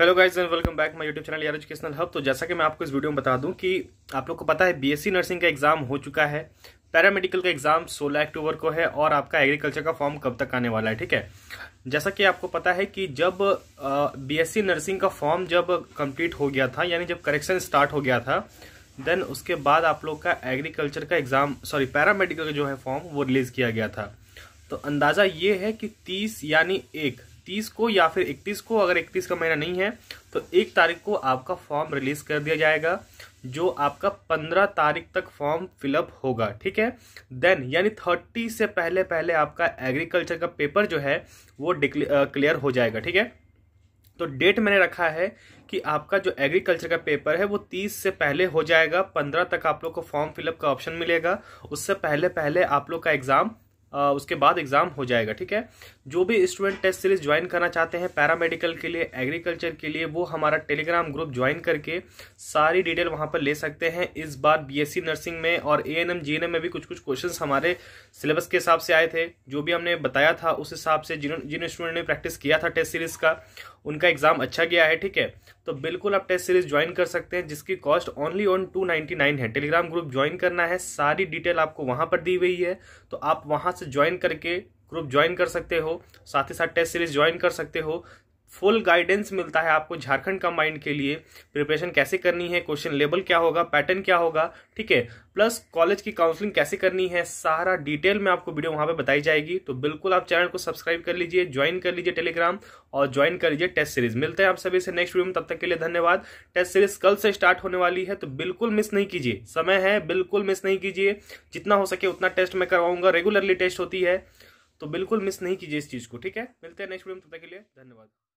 hello guys and welcome back my YouTube channel यार educational hub तो जैसा कि मैं आपको इस वीडियो में बता दूं कि आप लोग को पता है बीएससी नर्सिंग का एग्जाम हो चुका है पैरामेडिकल का एग्जाम 16 अक्टूबर को है और आपका एग्रीकल्चर का फॉर्म कब तक आने वाला है ठीक है जैसा कि आपको पता है कि जब बी नर्सिंग का फॉर्म जब कम्प्लीट हो गया था यानी जब करेक्शन स्टार्ट हो गया था देन उसके बाद आप लोग का एग्रीकल्चर का एग्जाम सॉरी पैरामेडिकल का जो है फॉर्म वो रिलीज किया गया था तो अंदाज़ा ये है कि तीस यानी एक तीस को या फिर इकतीस को अगर इकतीस का महीना नहीं है तो एक तारीख को आपका फॉर्म रिलीज कर दिया जाएगा जो आपका पंद्रह तारीख तक फॉर्म फिलअप होगा ठीक है देन यानी थर्टी से पहले पहले आपका एग्रीकल्चर का पेपर जो है वो क्लियर हो जाएगा ठीक है तो डेट मैंने रखा है कि आपका जो एग्रीकल्चर का पेपर है वो तीस से पहले हो जाएगा पंद्रह तक आप लोग को फॉर्म फिलअप का ऑप्शन मिलेगा उससे पहले पहले आप लोग का एग्ज़ाम उसके बाद एग्जाम हो जाएगा ठीक है जो भी स्टूडेंट टेस्ट सीरीज ज्वाइन करना चाहते हैं पैरामेडिकल के लिए एग्रीकल्चर के लिए वो हमारा टेलीग्राम ग्रुप ज्वाइन करके सारी डिटेल वहां पर ले सकते हैं इस बार बीएससी नर्सिंग में और ए एन एम में भी कुछ कुछ क्वेश्चंस हमारे सिलेबस के हिसाब से आए थे जो भी हमने बताया था उस हिसाब से जिन जिन स्टूडेंट ने प्रैक्टिस किया था टेस्ट सीरीज का उनका एग्जाम अच्छा गया है ठीक है तो बिल्कुल आप टेस्ट सीरीज ज्वाइन कर सकते हैं जिसकी cost only on two ninety nine है टेलीग्राम ग्रुप ज्वाइन करना है सारी डिटेल आपको वहां पर दी हुई है तो आप वहां से ज्वाइन करके ग्रुप ज्वाइन कर सकते हो साथ ही साथ टेस्ट सीरीज ज्वाइन कर सकते हो फुल गाइडेंस मिलता है आपको झारखंड कंबाइंड के लिए प्रिपरेशन कैसे करनी है क्वेश्चन लेवल क्या होगा पैटर्न क्या होगा ठीक है प्लस कॉलेज की काउंसलिंग कैसे करनी है सारा डिटेल में आपको वीडियो वहां पे बताई जाएगी तो बिल्कुल आप चैनल को सब्सक्राइब कर लीजिए ज्वाइन कर लीजिए टेलीग्राम और ज्वाइन कर लीजिए टेस्ट सीरीज मिलते हैं आप सभी से नेक्स्ट वीडियो में तब तक के लिए धन्यवाद टेस्ट सीरीज कल से स्टार्ट होने वाली है तो बिल्कुल मिस नहीं कीजिए समय है बिल्कुल मिस नहीं कीजिए जितना हो सके उतना टेस्ट मैं करवाऊंगा रेगुलरली टेस्ट होती है तो बिल्कुल मिस नहीं कीजिए इस चीज़ को ठीक है मिलते हैं नेक्स्ट वीडियो में तब तक के लिए धन्यवाद